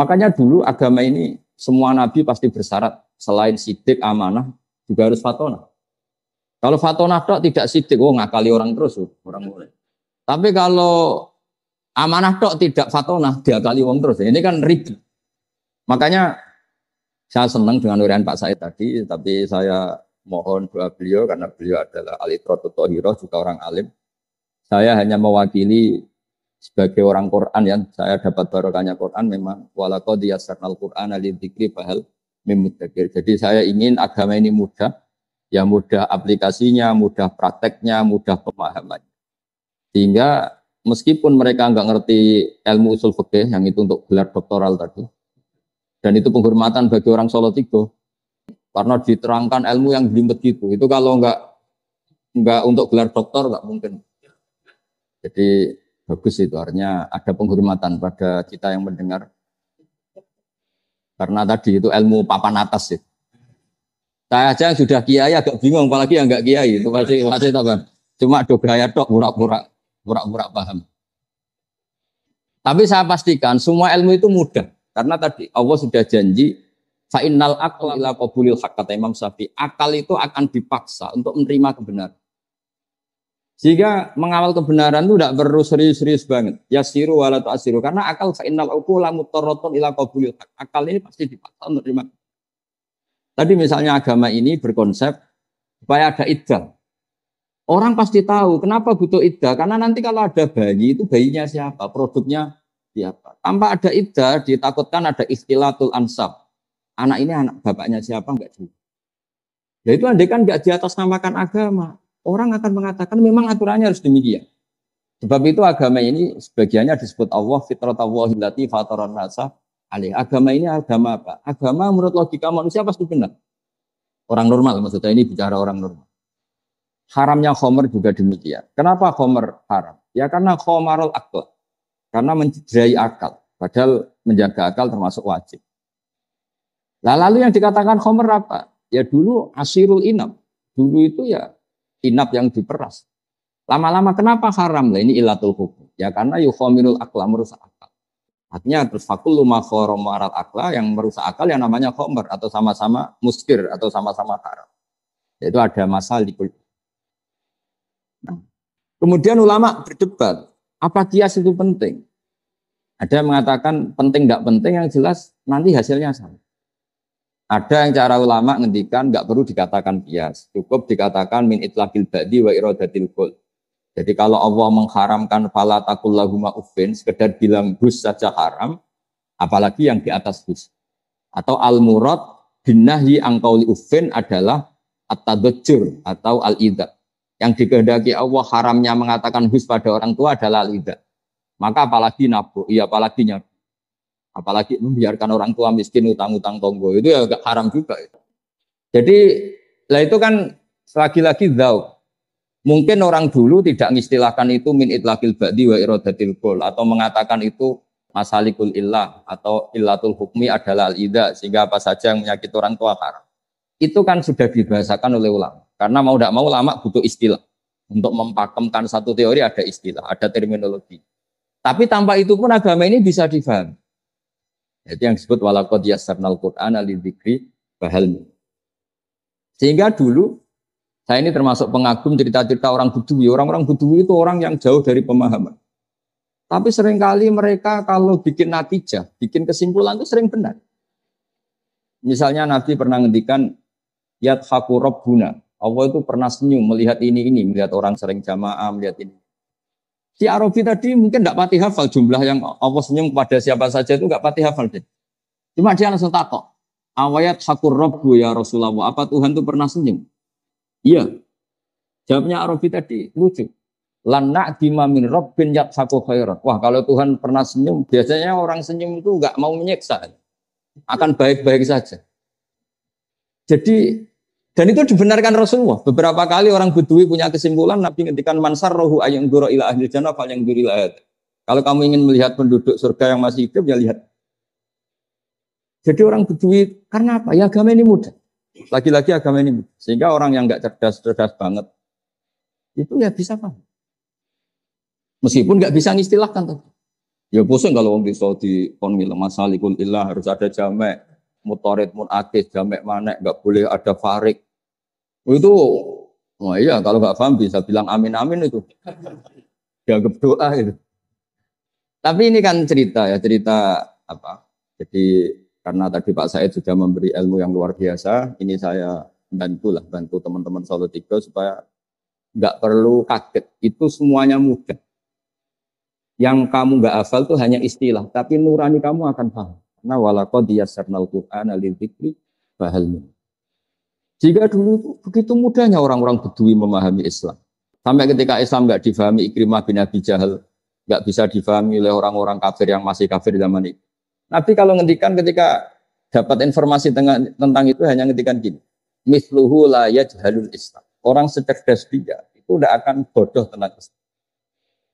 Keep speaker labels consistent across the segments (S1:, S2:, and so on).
S1: Makanya dulu agama ini semua nabi pasti bersyarat selain sidik amanah juga harus fatona. Kalau fatona tok tidak sidik, oh ngakali orang terus, oh, orang boleh. Tapi kalau amanah tok tidak fatona, diakali orang terus. Ini kan ribet. Makanya saya senang dengan urian Pak Said tadi, tapi saya mohon doa beliau karena beliau adalah alitrotutohiroh juga orang alim. Saya hanya mewakili sebagai orang Quran ya saya dapat barokahnya Quran memang walaqad al Qur'ana lidzikri fahal mimuddakir. Jadi saya ingin agama ini mudah ya mudah aplikasinya, mudah prakteknya, mudah pemahamannya. Sehingga meskipun mereka enggak ngerti ilmu usul fikih yang itu untuk gelar doktoral tadi, dan itu penghormatan bagi orang Solo Tigo, karena diterangkan ilmu yang gelimet itu, Itu kalau enggak enggak untuk gelar doktor enggak mungkin. Jadi Bagus itu artinya ada penghormatan pada kita yang mendengar. Karena tadi itu ilmu papan atas sih. Ya. Saya aja yang sudah kiai agak bingung, apalagi yang nggak kiai itu pasti masih tambah. Cuma dogaya gaya tok pura-pura pura-pura paham. Tapi saya pastikan semua ilmu itu mudah karena tadi Allah sudah janji fainal akal ila kabulil hak kata Imam Syafi'i. Akal itu akan dipaksa untuk menerima kebenaran. Sehingga mengawal kebenaran itu tidak perlu serius-serius banget. ya siru wala ta'asiru. Karena akal fa'innal uqula torotun ila qabulil Akal ini pasti dipaksa untuk terima. Tadi misalnya agama ini berkonsep supaya ada iddah. Orang pasti tahu kenapa butuh iddah. Karena nanti kalau ada bayi itu bayinya siapa, produknya siapa. Tanpa ada iddah ditakutkan ada istilatul ansab. Anak ini anak bapaknya siapa enggak juga. Ya itu andai kan enggak diatasnamakan agama orang akan mengatakan memang aturannya harus demikian. Sebab itu agama ini sebagiannya disebut Allah fitrat lati fataran nasa alih. Agama ini agama apa? Agama menurut logika manusia pasti benar. Orang normal maksudnya ini bicara orang normal. Haramnya khomer juga demikian. Kenapa khomer haram? Ya karena khomarul akal. Karena mencederai akal. Padahal menjaga akal termasuk wajib. Nah, lalu yang dikatakan khomer apa? Ya dulu asirul inam. Dulu itu ya inap yang diperas. Lama-lama kenapa haram? Lah ini ilatul hukum. Ya karena yukhamirul akla merusak akal. Artinya terus fakul luma marat akla yang merusak akal yang namanya khomer atau sama-sama muskir atau sama-sama haram. itu ada masalah kulit. Nah, kemudian ulama berdebat, apa kias itu penting? Ada yang mengatakan penting tidak penting yang jelas nanti hasilnya sama. Ada yang cara ulama ngendikan nggak perlu dikatakan bias, cukup dikatakan min itlaqil ba'di wa iradatil qul. Jadi kalau Allah mengharamkan fala takullahuma uffin, sekedar bilang bus saja haram, apalagi yang di atas bus. Atau al-murad binahi angkauli uffin adalah at atau al ida. Yang dikehendaki Allah haramnya mengatakan bus pada orang tua adalah al ida. Maka apalagi nabu, iya apalagi nyabu. Apalagi membiarkan orang tua miskin utang-utang tonggo itu ya agak haram juga. Ya. Jadi lah itu kan lagi-lagi zauk. Mungkin orang dulu tidak mengistilahkan itu min itlaqil ba'di wa iradatil qul atau mengatakan itu masalikul illah atau illatul hukmi adalah al ida sehingga apa saja yang menyakiti orang tua haram. Itu kan sudah dibahasakan oleh ulama. Karena mau tidak mau lama butuh istilah. Untuk mempakemkan satu teori ada istilah, ada terminologi. Tapi tanpa itu pun agama ini bisa difahami. Itu yang disebut walakot yasarnal Quran alidikri bahal. Sehingga dulu saya ini termasuk pengagum cerita-cerita orang budui. Orang-orang budui itu orang yang jauh dari pemahaman. Tapi seringkali mereka kalau bikin natijah, bikin kesimpulan itu sering benar. Misalnya Nabi pernah ngendikan yadhaku guna. Allah itu pernah senyum melihat ini ini, melihat orang sering jamaah, melihat ini. Si Arabi tadi mungkin tidak pati hafal jumlah yang Allah senyum kepada siapa saja itu nggak pati hafal deh. Cuma dia langsung tato. Awayat hakur robbu ya Rasulullah. Apa Tuhan tuh pernah senyum? Iya. Jawabnya Arabi tadi lucu. Lanak dimamin robbin yat haku khairat. Wah kalau Tuhan pernah senyum, biasanya orang senyum itu nggak mau menyiksa. Akan baik-baik saja. Jadi dan itu dibenarkan Rasulullah. Beberapa kali orang budui punya kesimpulan Nabi ngendikan mansar rohu ayang guru ila ahli jannah fal yang lahat. Kalau kamu ingin melihat penduduk surga yang masih hidup ya lihat. Jadi orang budui, karena apa? Ya agama ini mudah. Lagi-lagi agama ini mudah. Sehingga orang yang nggak cerdas-cerdas banget itu ya bisa paham. Meskipun nggak bisa ngistilahkan tuh. Ya pusing kalau orang bisa di konwil masalikul ilah harus ada jamek, mutarid, munakis, jamek manek, nggak boleh ada farik, Oh, itu, oh iya kalau nggak paham bisa bilang amin amin itu. Dianggap ya, doa itu Tapi ini kan cerita ya, cerita apa? Jadi karena tadi Pak Said sudah memberi ilmu yang luar biasa, ini saya bantulah, bantu teman-teman Solo Tiga supaya nggak perlu kaget. Itu semuanya mudah. Yang kamu nggak hafal tuh hanya istilah, tapi nurani kamu akan paham. Karena walakod sernal Qur'an alil bahalmu. Jika dulu begitu mudahnya orang-orang Bedui memahami Islam. Sampai ketika Islam nggak difahami Ikrimah bin Abi Jahal, nggak bisa difahami oleh orang-orang kafir yang masih kafir zaman itu. Nabi kalau ngendikan ketika dapat informasi tentang, itu hanya ngendikan gini. Misluhu la yajhalul Islam. Orang secerdas dia itu tidak akan bodoh tentang Islam.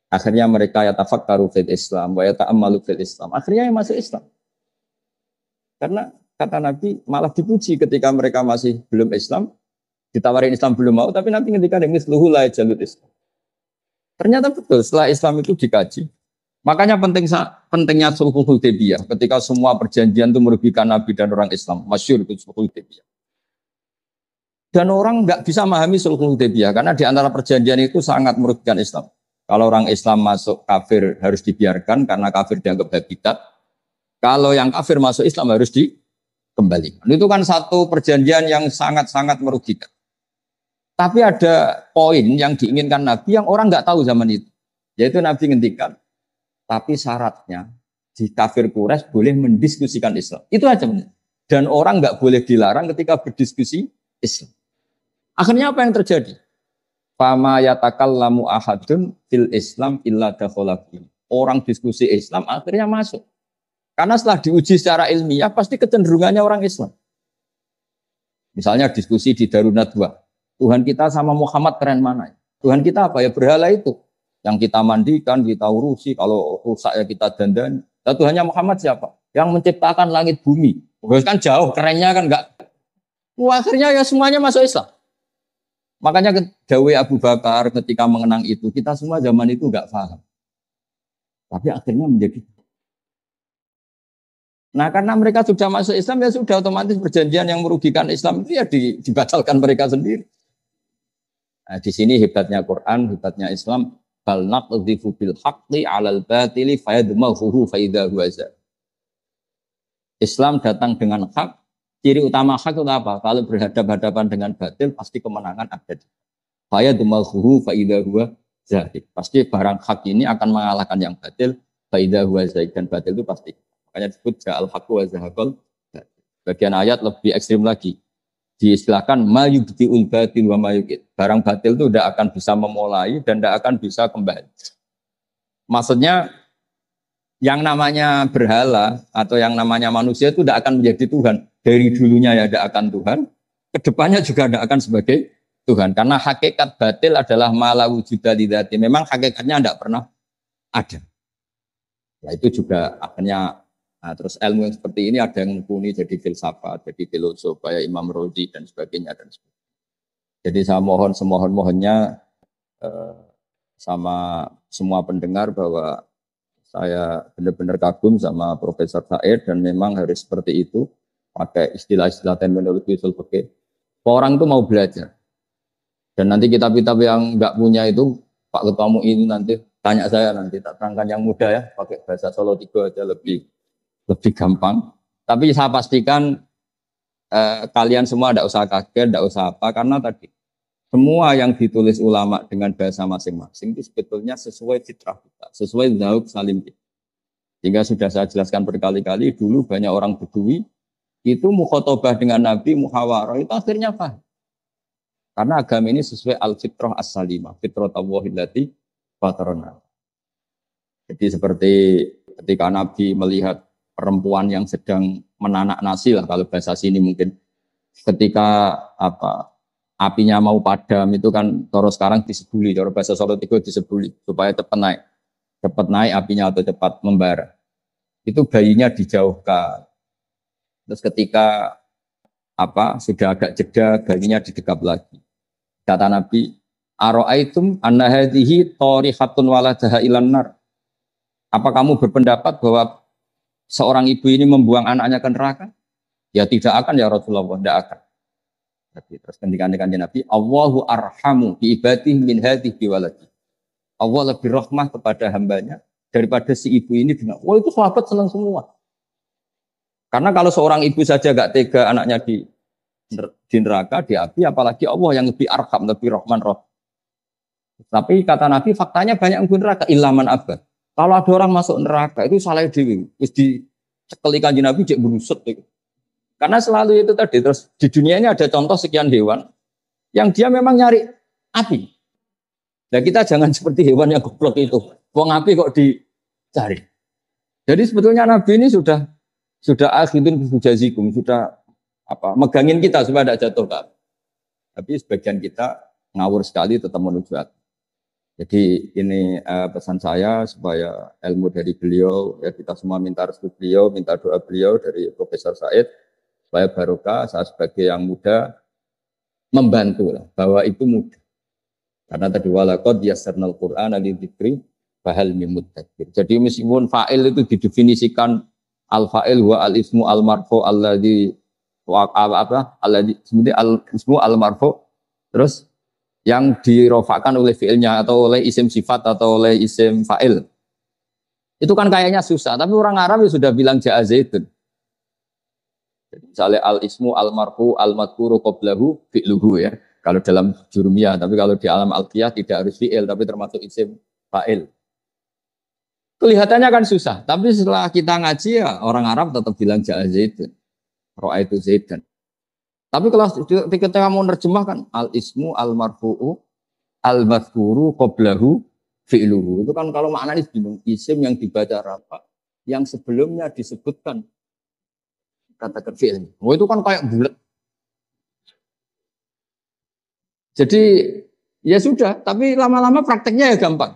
S1: Akhirnya mereka ya tafakkaru fil Islam, wa ya ta'ammalu fil Islam. Akhirnya yang masuk Islam. Karena kata Nabi malah dipuji ketika mereka masih belum Islam, ditawarin Islam belum mau, tapi nanti ketika ini misluhu jalut Islam. Ternyata betul setelah Islam itu dikaji. Makanya penting pentingnya sulhul Hudaybiyah ketika semua perjanjian itu merugikan Nabi dan orang Islam, masyur itu sulhul Hudaybiyah. Dan orang nggak bisa memahami sulhul Hudaybiyah karena di antara perjanjian itu sangat merugikan Islam. Kalau orang Islam masuk kafir harus dibiarkan karena kafir dianggap habitat. Kalau yang kafir masuk Islam harus di kembali. Itu kan satu perjanjian yang sangat-sangat merugikan. Tapi ada poin yang diinginkan Nabi yang orang nggak tahu zaman itu. Yaitu Nabi ngendikan, tapi syaratnya di kafir Quraisy boleh mendiskusikan Islam. Itu aja. Dan orang nggak boleh dilarang ketika berdiskusi Islam. Akhirnya apa yang terjadi? Fama yatakallamu ahadun fil Islam illa dakhala Orang diskusi Islam akhirnya masuk. Karena setelah diuji secara ilmiah pasti kecenderungannya orang Islam. Misalnya diskusi di Darun 2. Tuhan kita sama Muhammad keren mana? Ya? Tuhan kita apa ya berhala itu yang kita mandikan, kita urusi, kalau rusak ya kita dandan. Nah, Tuhannya Muhammad siapa? Yang menciptakan langit bumi. Terus kan jauh, kerennya kan enggak. Wah, akhirnya ya semuanya masuk Islam. Makanya Dawe Abu Bakar ketika mengenang itu, kita semua zaman itu enggak paham. Tapi akhirnya menjadi Nah karena mereka sudah masuk Islam ya sudah otomatis perjanjian yang merugikan Islam itu ya dibatalkan mereka sendiri. Nah, di sini hebatnya Quran, hebatnya Islam. Bal naqdhifu bil haqqi 'alal batili fayadmahuhu faidha Islam datang dengan hak. Ciri utama hak itu apa? Kalau berhadapan-hadapan dengan batil pasti kemenangan ada. Fayadmahuhu faidha huwa Pasti barang hak ini akan mengalahkan yang batil faida huwa dan batil itu pasti Makanya disebut ja'al haqqu wa zahaqal. Bagian ayat lebih ekstrim lagi. Diistilahkan ma yubti'ul wa mayukit Barang batil itu tidak akan bisa memulai dan tidak akan bisa kembali. Maksudnya yang namanya berhala atau yang namanya manusia itu tidak akan menjadi Tuhan. Dari dulunya ya tidak akan Tuhan, kedepannya juga tidak akan sebagai Tuhan. Karena hakikat batil adalah malau wujuda lidati. Memang hakikatnya tidak pernah ada. Nah, itu juga akhirnya Nah, terus ilmu yang seperti ini ada yang mumpuni jadi filsafat, jadi filosof, kayak Imam Rodi dan sebagainya dan sebagainya. Jadi saya mohon semohon mohonnya eh, sama semua pendengar bahwa saya benar-benar kagum sama Profesor Said dan memang harus seperti itu pakai istilah-istilah terminologi usul fikih. Orang itu mau belajar. Dan nanti kitab-kitab yang nggak punya itu Pak Ketua ini nanti tanya saya nanti tak terangkan yang muda ya pakai bahasa Solo tiga aja lebih lebih gampang. Tapi saya pastikan eh, kalian semua tidak usah kaget, tidak usah apa, karena tadi semua yang ditulis ulama dengan bahasa masing-masing itu sebetulnya sesuai fitrah kita, sesuai zauk salim kita. Sehingga sudah saya jelaskan berkali-kali, dulu banyak orang bedui, itu mukhotobah dengan Nabi, muhawarah, itu akhirnya apa? Karena agama ini sesuai al-fitrah as-salimah, fitrah tawahillati fatarona. Jadi seperti ketika Nabi melihat perempuan yang sedang menanak nasi lah kalau bahasa sini mungkin ketika apa apinya mau padam itu kan terus sekarang disebuli terus bahasa Solo tiga disebuli supaya cepat naik cepat naik apinya atau cepat membara itu bayinya dijauhkan terus ketika apa sudah agak jeda bayinya didekap lagi kata Nabi Aro'aitum anna tori hatun waladaha ilan nar. Apa kamu berpendapat bahwa seorang ibu ini membuang anaknya ke neraka? Ya tidak akan ya Rasulullah, tidak akan. Tapi terus ketika kanjeng Nabi, Allahu arhamu diibati, min biwaladi. Allah lebih rahmah kepada hambanya daripada si ibu ini dengan wah itu sahabat senang semua. Karena kalau seorang ibu saja gak tega anaknya di di neraka, di api, apalagi Allah yang lebih arham, lebih rahman roh. Tapi kata Nabi faktanya banyak yang neraka ilaman abad. Kalau ada orang masuk neraka itu salah dewi. Terus dicekeli kanji Nabi jadi berusut. Karena selalu itu tadi. Terus di dunianya ada contoh sekian hewan yang dia memang nyari api. Nah kita jangan seperti hewan yang goblok itu. buang api kok dicari. Jadi sebetulnya Nabi ini sudah sudah akhidun jazikum sudah apa megangin kita supaya tidak jatuh Tapi sebagian kita ngawur sekali tetap menuju jadi ini uh, pesan saya supaya ilmu dari beliau ya kita semua minta restu beliau, minta doa beliau dari Profesor Said supaya barokah saya sebagai yang muda membantu lah bahwa itu mudah. Karena tadi dia yasarnal Quran alidzikri bahal takdir. Jadi meskipun fa'il itu didefinisikan al fa'il wa al ismu al marfu alladzi wa apa alladzi al ismu al marfu terus yang dirofakan oleh fiilnya atau oleh isim sifat atau oleh isim fa'il. Itu kan kayaknya susah, tapi orang Arab ya sudah bilang ja'a zaitun. misalnya al ismu al marfu al madkuru qoblahu fi'luhu ya. Kalau dalam jurumiyah, tapi kalau di alam kiah tidak harus fi'il tapi termasuk isim fa'il. Kelihatannya kan susah, tapi setelah kita ngaji ya orang Arab tetap bilang ja'a zaitun. Ro'a itu zaitun. Tapi kalau ketika mau nerjemahkan al ismu al marfu'u al madhkuru qablahu fi'luhu. Itu kan kalau maknanya bingung isim yang dibaca rapat yang sebelumnya disebutkan kata fi'il. Oh, itu kan kayak bulat. Jadi ya sudah, tapi lama-lama prakteknya ya gampang.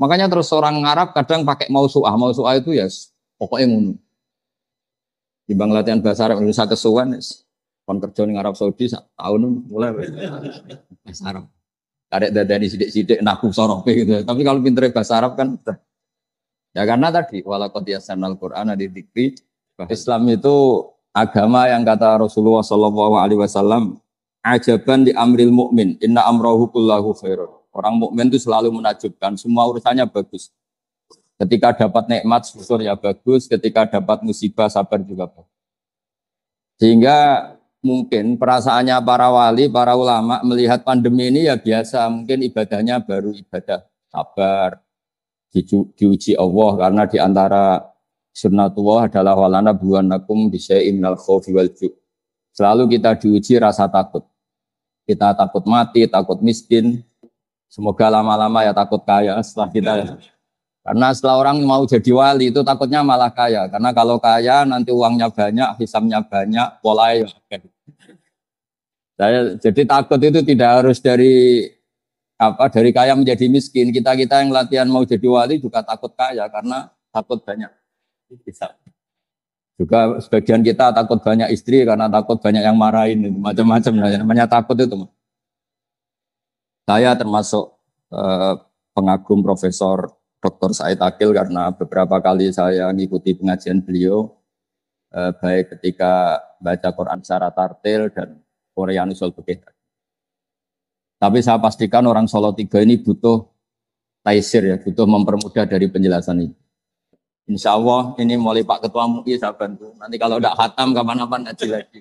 S1: Makanya terus orang Arab kadang pakai mausuah. Mausuah itu ya yes, pokoknya Di bang latihan bahasa Arab Indonesia kesuwan, kon kerja ning Arab Saudi sak tahun mulai bahasa Arab. Karek dadani sidik-sidik naku sorope gitu. Tapi kalau pintere bahasa Arab kan Ya karena tadi walaqad yasanal Qur'an di dikri Islam itu agama yang kata Rasulullah sallallahu alaihi wasallam ajaban di amril mukmin inna amrahu kullahu khairun. Orang mukmin itu selalu menajubkan semua urusannya bagus. Ketika dapat nikmat syukur ya bagus, ketika dapat musibah sabar juga bagus. Sehingga mungkin perasaannya para wali, para ulama melihat pandemi ini ya biasa, mungkin ibadahnya baru ibadah sabar, diuji Allah karena di antara sunnatullah adalah walana buwanakum di minal khawfi wal Selalu kita diuji rasa takut. Kita takut mati, takut miskin. Semoga lama-lama ya takut kaya setelah kita. Ya. Karena setelah orang mau jadi wali itu takutnya malah kaya. Karena kalau kaya nanti uangnya banyak, hisamnya banyak, pola polanya. Saya jadi takut itu tidak harus dari apa dari kaya menjadi miskin. Kita kita yang latihan mau jadi wali juga takut kaya karena takut banyak. Bisa. Juga sebagian kita takut banyak istri karena takut banyak yang marahin macam-macam. Nah, namanya takut itu. Saya termasuk eh, pengagum Profesor Dr. Said Akil karena beberapa kali saya mengikuti pengajian beliau eh, baik ketika baca Quran secara tartil dan Korea ini fikih tadi. Tapi saya pastikan orang Solo tiga ini butuh taisir ya, butuh mempermudah dari penjelasan ini. Insya Allah ini mulai Pak Ketua MUI saya bantu. Nanti kalau tidak khatam kapan-kapan ngaji lagi.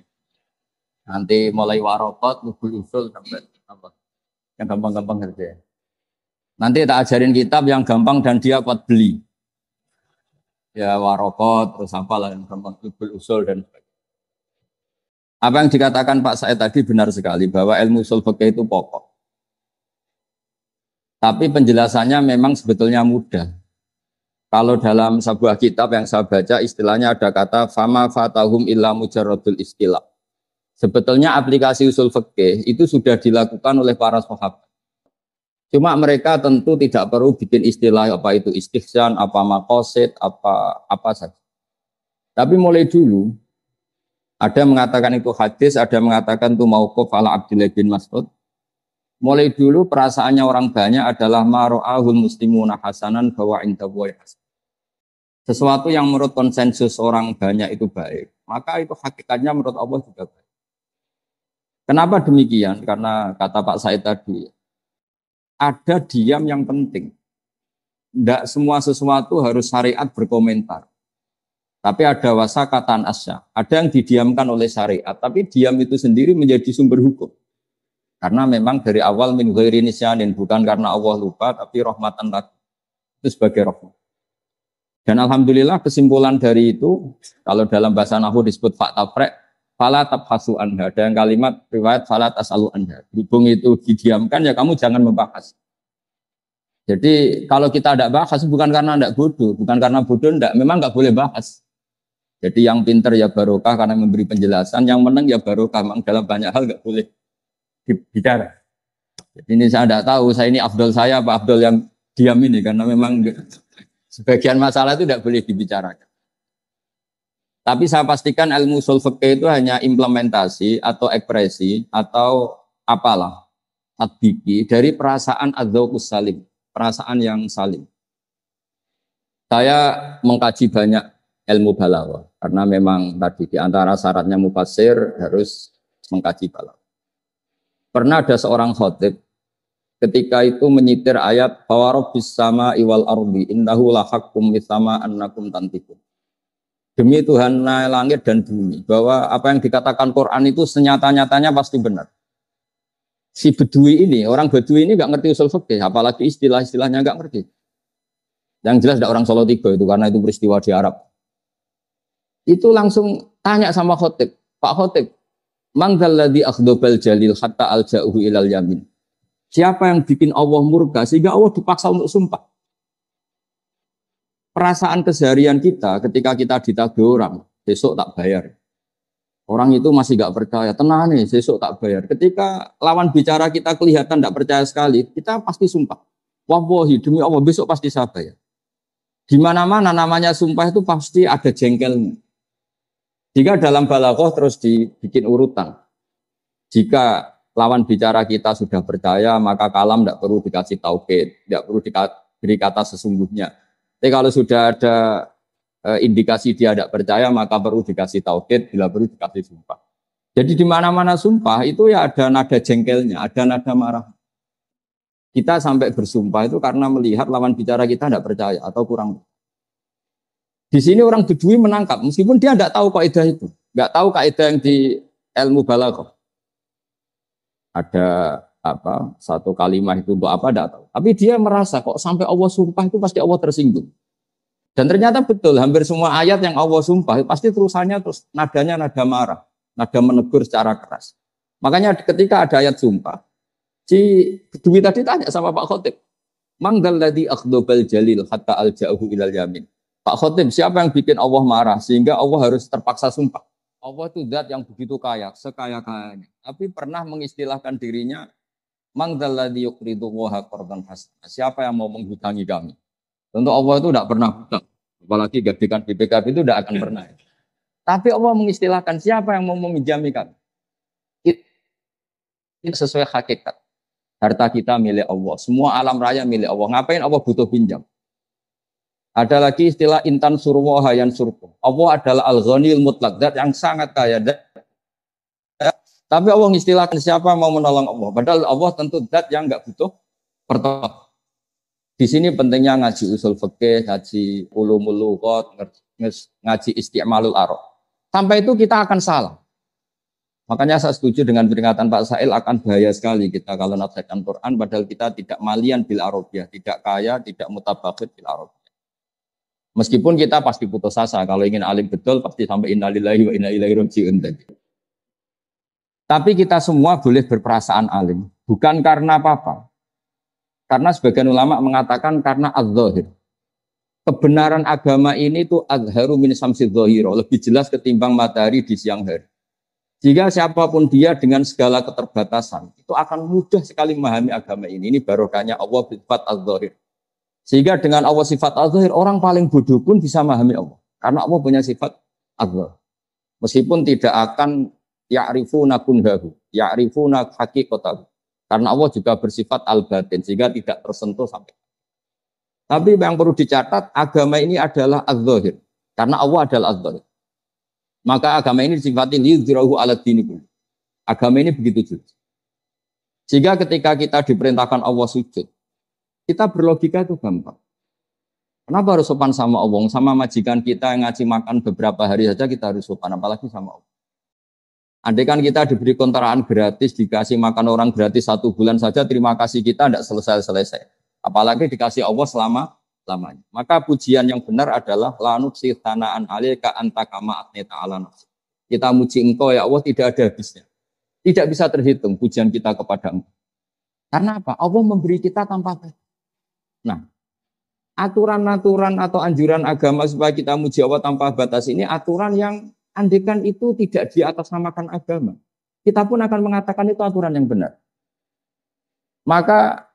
S1: Nanti mulai warokot, lubul usul sampai apa? Yang gampang-gampang kerja. Gitu ya. Nanti tak ajarin kitab yang gampang dan dia kuat beli. Ya warokot, terus apa lah yang gampang lubul usul dan sebagainya. Apa yang dikatakan Pak Said tadi benar sekali bahwa ilmu usul itu pokok. Tapi penjelasannya memang sebetulnya mudah. Kalau dalam sebuah kitab yang saya baca istilahnya ada kata fama fatahum illa mujarradul istilah. Sebetulnya aplikasi usul fikih itu sudah dilakukan oleh para sahabat. Cuma mereka tentu tidak perlu bikin istilah apa itu istihsan, apa makosid, apa apa saja. Tapi mulai dulu ada mengatakan itu hadis, ada mengatakan itu mauqof ala Abdullah bin Mas'ud. Mulai dulu perasaannya orang banyak adalah maro'ahul muslimuna hasanan bahwa indabuwai ya hasan. Sesuatu yang menurut konsensus orang banyak itu baik. Maka itu hakikatnya menurut Allah juga baik. Kenapa demikian? Karena kata Pak Said tadi, ada diam yang penting. Tidak semua sesuatu harus syariat berkomentar. Tapi ada wasakatan kataan asya. Ada yang didiamkan oleh syariat. Tapi diam itu sendiri menjadi sumber hukum. Karena memang dari awal min ghairi nisyanin. Bukan karena Allah lupa, tapi rahmatan lakum. Itu sebagai rahmat. Dan Alhamdulillah kesimpulan dari itu, kalau dalam bahasa Nahu disebut fakta prek, fala tabhasu anha. Ada yang kalimat riwayat falat tasalu anha. Hubung itu didiamkan, ya kamu jangan membahas. Jadi kalau kita tidak bahas bukan karena tidak bodoh, bukan karena bodoh tidak, memang nggak boleh bahas. Jadi yang pinter ya barokah karena memberi penjelasan, yang menang ya barokah. Memang dalam banyak hal nggak boleh bicara. Jadi ini saya tidak tahu, saya ini Abdul saya apa Abdul yang diam ini karena memang sebagian masalah itu tidak boleh dibicarakan. Tapi saya pastikan ilmu solveke itu hanya implementasi atau ekspresi atau apalah tadbiki dari perasaan adzokus salim, perasaan yang salim. Saya mengkaji banyak ilmu balawa. karena memang tadi di antara syaratnya mufasir harus mengkaji balawa. Pernah ada seorang khotib ketika itu menyitir ayat bis sama iwal ardi indahu lahakum bisama annakum tantikum. Demi Tuhan langit dan bumi bahwa apa yang dikatakan Quran itu senyata-nyatanya pasti benar. Si Bedui ini, orang Bedui ini nggak ngerti usul fikih, apalagi istilah-istilahnya nggak ngerti. Yang jelas ada orang Solo tiga itu karena itu peristiwa di Arab itu langsung tanya sama khotib, Pak khotib, Mangdaladi akhdobal jalil hatta al jauhu ilal yamin. Siapa yang bikin Allah murka sehingga Allah dipaksa untuk sumpah? Perasaan keseharian kita ketika kita ditagih orang, besok tak bayar. Orang itu masih gak percaya, tenang nih, besok tak bayar. Ketika lawan bicara kita kelihatan tidak percaya sekali, kita pasti sumpah. Wallahi, demi Allah, besok pasti saya bayar. Di mana-mana namanya sumpah itu pasti ada jengkelnya. Jika dalam balaghah terus dibikin urutan. Jika lawan bicara kita sudah percaya, maka kalam tidak perlu dikasih tauhid, tidak perlu diberi kata sesungguhnya. Tapi kalau sudah ada eh, indikasi dia tidak percaya, maka perlu dikasih tauhid, bila perlu dikasih sumpah. Jadi di mana-mana sumpah itu ya ada nada jengkelnya, ada nada marah. Kita sampai bersumpah itu karena melihat lawan bicara kita tidak percaya atau kurang di sini orang Bedui menangkap, meskipun dia tidak tahu kaidah itu, nggak tahu kaidah yang di ilmu balaghah. Ada apa satu kalimat itu untuk apa tidak tahu. Tapi dia merasa kok sampai Allah sumpah itu pasti Allah tersinggung. Dan ternyata betul, hampir semua ayat yang Allah sumpah pasti terusannya terus nadanya nada marah, nada menegur secara keras. Makanya ketika ada ayat sumpah, si Bedui tadi tanya sama Pak Khotib, Mangdal tadi akhdobal jalil hatta al-ja'uhu ilal yamin. Pak Khotim, siapa yang bikin Allah marah sehingga Allah harus terpaksa sumpah? Allah itu zat yang begitu kaya, sekaya-kayanya. Tapi pernah mengistilahkan dirinya, Mang Siapa yang mau menghutangi kami? Tentu Allah itu tidak pernah hutang. Apalagi gantikan BPKB itu tidak akan pernah. Tapi Allah mengistilahkan siapa yang mau meminjami kami? Itu sesuai hakikat. Harta kita milik Allah. Semua alam raya milik Allah. Ngapain Allah butuh pinjam? Ada lagi istilah intan surwohayan hayan surko. Allah adalah al ghaniil mutlak, dat yang sangat kaya. Dat. Tapi Allah mengistilahkan siapa mau menolong Allah. Padahal Allah tentu dat yang nggak butuh pertolongan. Di sini pentingnya ngaji usul fikih, ngaji ulumul lughat, ngaji istimalul arab. Sampai itu kita akan salah. Makanya saya setuju dengan peringatan Pak Sail akan bahaya sekali kita kalau nafsirkan Quran padahal kita tidak malian bil arabiyah, tidak kaya, tidak mutabakit bil arabiyah. Meskipun kita pasti putus asa, kalau ingin alim betul pasti sampai innalillahi wa inna ilaihi rajiun Tapi kita semua boleh berperasaan alim, bukan karena apa-apa. Karena sebagian ulama mengatakan karena az-zahir. Kebenaran agama ini itu azharu min samsid lebih jelas ketimbang matahari di siang hari. Jika siapapun dia dengan segala keterbatasan, itu akan mudah sekali memahami agama ini. Ini barokahnya Allah bifat al-zahir. Sehingga dengan Allah sifat al orang paling bodoh pun bisa memahami Allah. Karena Allah punya sifat Allah. Meskipun tidak akan ya'rifuna kunhahu, ya'rifuna hakikotahu. Karena Allah juga bersifat al-batin, sehingga tidak tersentuh sampai. Tapi yang perlu dicatat, agama ini adalah al Karena Allah adalah al Maka agama ini disifati liyudhirahu ala Agama ini begitu juga. Sehingga ketika kita diperintahkan Allah sujud, kita berlogika itu gampang. Kenapa harus sopan sama Allah? Sama majikan kita yang ngaji makan beberapa hari saja kita harus sopan, apalagi sama Allah. Andai kan kita diberi kontrakan gratis, dikasih makan orang gratis satu bulan saja, terima kasih kita tidak selesai-selesai. Apalagi dikasih Allah selama lamanya. Maka pujian yang benar adalah lanut sirtanaan alika antakama atneta ala nafsi. Kita muji engkau ya Allah tidak ada habisnya. Tidak bisa terhitung pujian kita kepada engkau. Karena apa? Allah memberi kita tanpa batas. Nah, aturan-aturan atau anjuran agama supaya kita muji Allah tanpa batas ini aturan yang andekan itu tidak di atas namakan agama. Kita pun akan mengatakan itu aturan yang benar. Maka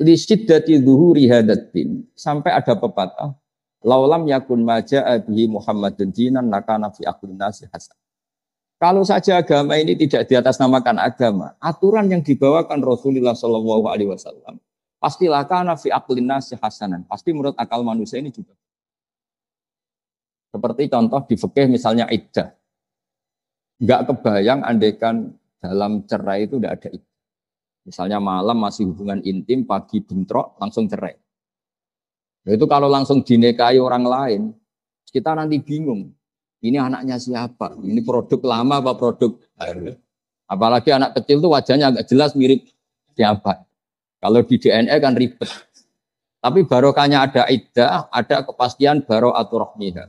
S1: li syiddati dhuhuri hadatin sampai ada pepatah laulam yakun majah bihi Muhammadun dinan nakana fi aqlin nasi hasan. Kalau saja agama ini tidak di atas namakan agama, aturan yang dibawakan Rasulullah Shallallahu Alaihi Wasallam Pastilah karena fi aklinasi hasanan. Pasti menurut akal manusia ini juga. Seperti contoh di fikih misalnya ida. Enggak kebayang andekan dalam cerai itu tidak ada ida. Misalnya malam masih hubungan intim, pagi bentrok, langsung cerai. Nah, itu kalau langsung dinekai orang lain, kita nanti bingung. Ini anaknya siapa? Ini produk lama apa produk baru? Apalagi anak kecil itu wajahnya agak jelas mirip siapa. Kalau di DNA kan ribet. Tapi barokahnya ada iddah, ada kepastian baro rohmiha.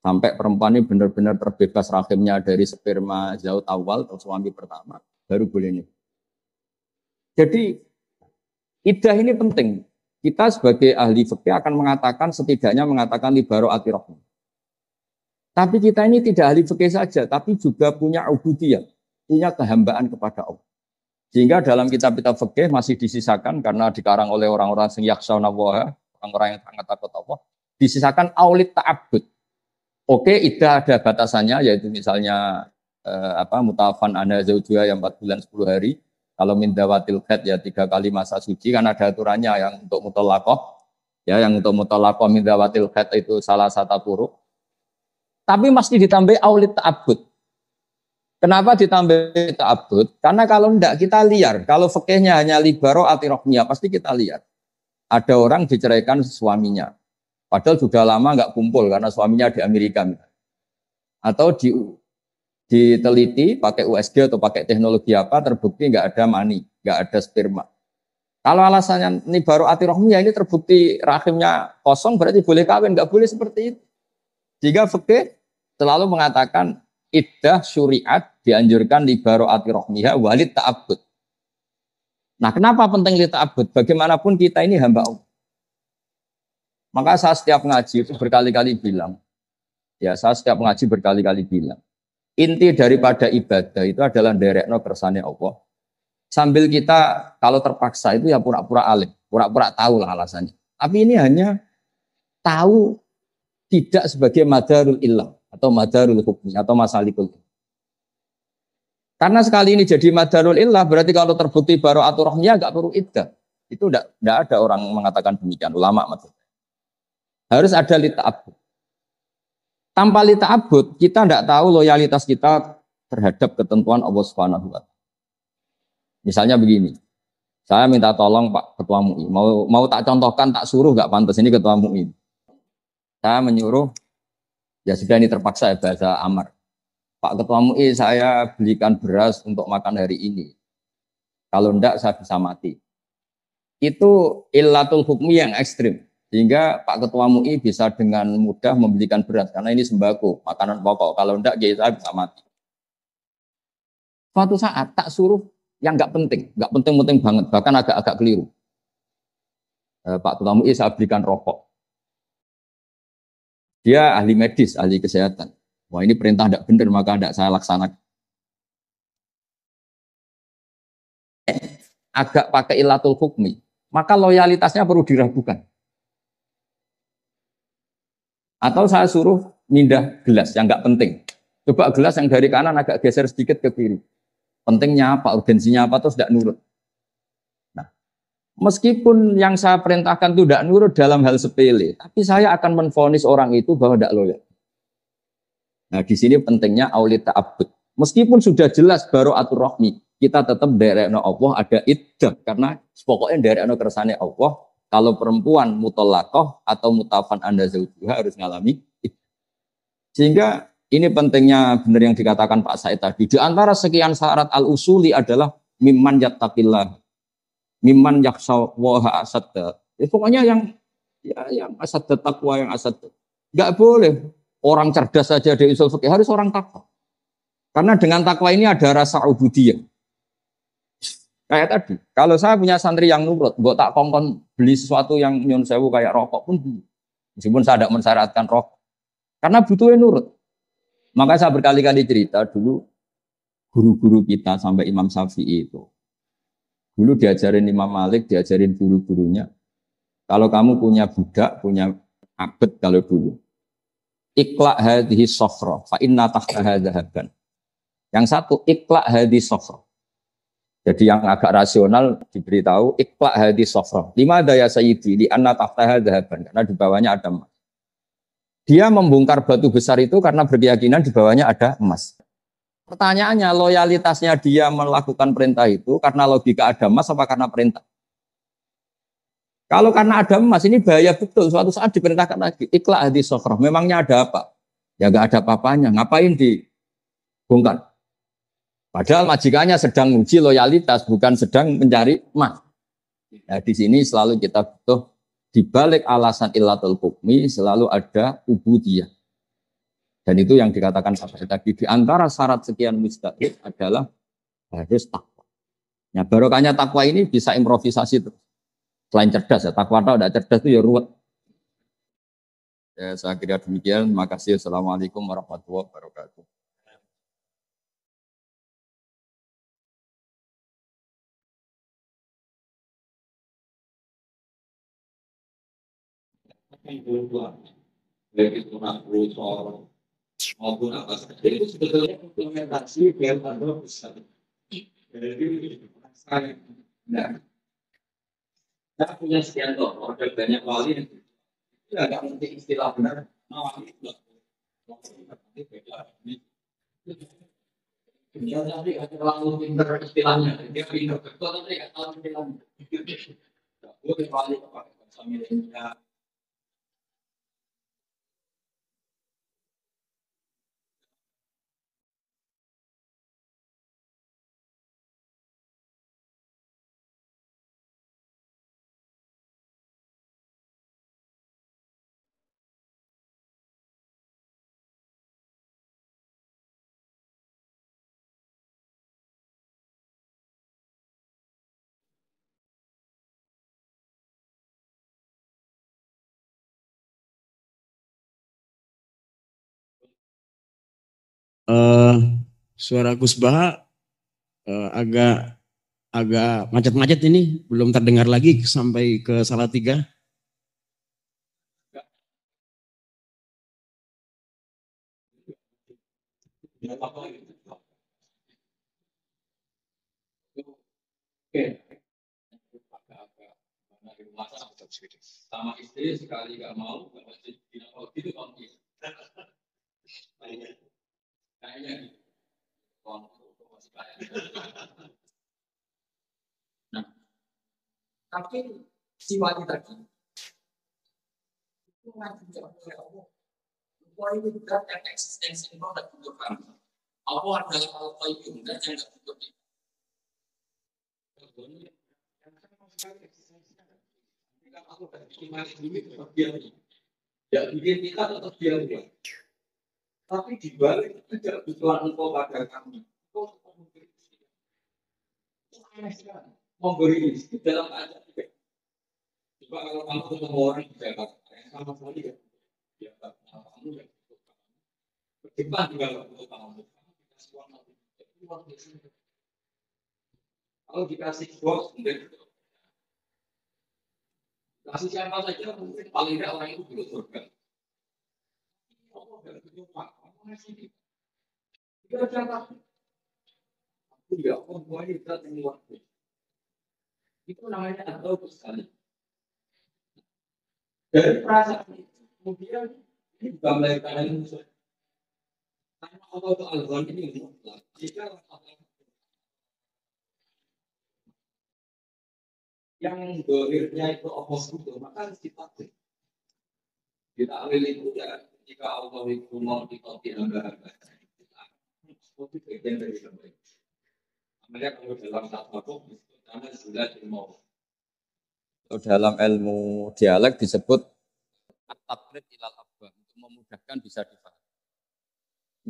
S1: Sampai perempuan ini benar-benar terbebas rahimnya dari sperma jauh awal atau suami pertama, baru boleh ini. Jadi iddah ini penting. Kita sebagai ahli fikih akan mengatakan setidaknya mengatakan di libaro rohmi. Tapi kita ini tidak ahli fikih saja, tapi juga punya ubudiyah, punya kehambaan kepada Allah. Sehingga dalam kitab-kitab fikih masih disisakan karena dikarang oleh orang-orang yang yaksana Allah, orang-orang yang sangat takut Allah, disisakan aulit ta'abud. Oke, itu ada batasannya yaitu misalnya eh, apa mutafan ana zaujua yang 4 bulan 10 hari. Kalau min dawatil ya tiga kali masa suci kan ada aturannya yang untuk mutolakoh ya yang untuk mutolakoh min dawatil itu salah satu puruk. Tapi masih ditambah aulit ta'abud. Kenapa ditambah kita Karena kalau enggak kita liar. Kalau fakihnya hanya libaro atiroknya, pasti kita lihat Ada orang diceraikan suaminya. Padahal sudah lama enggak kumpul karena suaminya di Amerika. Atau di, diteliti pakai USG atau pakai teknologi apa, terbukti enggak ada mani, enggak ada sperma. Kalau alasannya ini baru atirohmia ini terbukti rahimnya kosong berarti boleh kawin, nggak boleh seperti itu. Jika fakir selalu mengatakan iddah syuriat dianjurkan di baroati rohmiha walid takabut. Nah kenapa penting li ta'abud? Bagaimanapun kita ini hamba Allah. Maka saya setiap ngaji itu berkali-kali bilang, ya saya setiap ngaji berkali-kali bilang, inti daripada ibadah itu adalah derekno kersane Allah. Sambil kita kalau terpaksa itu ya pura-pura alim, pura-pura tahu lah alasannya. Tapi ini hanya tahu tidak sebagai madarul ilah atau madarul hukmi atau masalikul karena sekali ini jadi madarul illah berarti kalau terbukti baru rohnya nggak perlu iddah itu tidak ada orang mengatakan demikian ulama maksud harus ada litabut tanpa litabut kita tidak tahu loyalitas kita terhadap ketentuan Allah Subhanahu wa misalnya begini saya minta tolong Pak Ketua MUI mau mau tak contohkan tak suruh nggak pantas ini Ketua MUI saya menyuruh Ya sudah ini terpaksa ya bahasa Amar. Pak Ketua MUI saya belikan beras untuk makan hari ini. Kalau tidak saya bisa mati. Itu illatul hukmi yang ekstrim. Sehingga Pak Ketua MUI bisa dengan mudah membelikan beras. Karena ini sembako, makanan pokok. Kalau tidak ya saya bisa mati. Suatu saat tak suruh yang enggak penting. Enggak penting-penting banget. Bahkan agak-agak keliru. Eh, Pak Ketua MUI saya belikan rokok dia ahli medis, ahli kesehatan. Wah ini perintah tidak benar, maka tidak saya laksanakan. agak pakai ilatul hukmi, maka loyalitasnya perlu diragukan. Atau saya suruh mindah gelas yang nggak penting. Coba gelas yang dari kanan agak geser sedikit ke kiri. Pentingnya apa, urgensinya apa, terus tidak nurut. Meskipun yang saya perintahkan itu tidak nurut dalam hal sepele, tapi saya akan menfonis orang itu bahwa tidak loyal. Nah, di sini pentingnya aulit ta'abud. Meskipun sudah jelas baru atur rohmi, kita tetap dari derekno Allah ada iddah karena pokoknya dari derekno kersane Allah. Kalau perempuan mutolakoh atau mutafan anda zaujuha harus ngalami. Sehingga ini pentingnya benar yang dikatakan Pak Said tadi. Di antara sekian syarat al-usuli adalah mimman yattaqillah Miman yaksa waha asad. Ya, pokoknya yang ya, yang asad takwa yang asad. Enggak boleh orang cerdas saja di usul fikih harus orang takwa. Karena dengan takwa ini ada rasa ubudiyah. Kayak tadi, kalau saya punya santri yang nurut, gue tak kongkon beli sesuatu yang nyun sewu kayak rokok pun beli. Meskipun saya tidak mensyaratkan rokok. Karena butuhnya nurut. Maka saya berkali-kali cerita dulu guru-guru kita sampai Imam Syafi'i itu Dulu diajarin Imam Malik, diajarin guru-gurunya. Kalau kamu punya budak, punya abad kalau dulu. Iklak hadhi sofro, fa inna tahtaha Yang satu, iklak hadhi sofro. Jadi yang agak rasional diberitahu, iklak hadhi sofro. Lima daya sayyidi, li anna tahtaha Karena di bawahnya ada emas. Dia membongkar batu besar itu karena berkeyakinan di bawahnya ada emas. Pertanyaannya loyalitasnya dia melakukan perintah itu karena logika ada mas apa karena perintah? Kalau karena ada mas ini bahaya betul. Suatu saat diperintahkan lagi ikhlas di sokroh. Memangnya ada apa? Ya nggak ada papanya. Ngapain dibongkar? Padahal majikannya sedang uji loyalitas, bukan sedang mencari emas. Nah, di sini selalu kita butuh dibalik alasan ilatul hukmi selalu ada ubudiyah dan itu yang dikatakan sahabat tadi. Di antara syarat sekian mustahid adalah harus takwa. Nah, barokahnya takwa ini bisa improvisasi terus. Selain cerdas ya, takwa atau tidak cerdas itu ya ruwet. Ya, saya kira demikian. Terima kasih. Assalamualaikum warahmatullahi wabarakatuh. Thank you maupun apa saja itu sebetulnya implementasi bel atau besar. Jadi saya nah, saya punya sekian tokoh dan banyak wali yang itu agak penting istilah benar. Nah, wali itu dia tadi ada terlalu pinter istilahnya, dia pinter betul tapi nggak tahu istilahnya. tidak boleh wali apa? Sambil dia uh, suara Gus Baha uh, agak agak macet-macet ini belum terdengar lagi sampai ke Salatiga. Oke. Sama istri sekali gak mau, gak mau jadi kalau gitu kalau Gitu. Nah, tapi si wali tadi itu ngaji Allah ya, oh, ini bukan yang eksistensi Allah butuh kami. Allah adalah Allah itu bukan yang tidak butuh kita. Ya, kan kan? bikin kita tetap tapi di balik itu tidak berselang engkau pada kami. Engkau tetap memberi rizki. Itu aneh sekali. Memberi rizki dalam keadaan tidak. Coba kalau kamu ketemu orang di Jakarta yang sama sekali ya. Ya, kamu dan Jepang juga kalau kamu. Dikasih uang nanti. Uang biasanya. Kalau dikasih uang, tidak kasih siapa saja mungkin paling tidak orang itu belum surga. Allah tidak punya itu namanya atau Dari perasaan itu, kemudian ini bukan musuh. Karena Allah itu al ini mutlak. Jika yang dohirnya itu Allah maka harus dipakai. Kita ambil itu ya ketika Allah itu mau ditoti lembaga bagian dari terbaik. Amalnya kalau dalam satu waktu karena sudah ilmu. Dalam ilmu dialek disebut at ilal abwa untuk memudahkan bisa dipahami.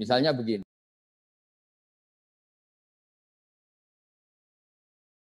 S1: Misalnya begini.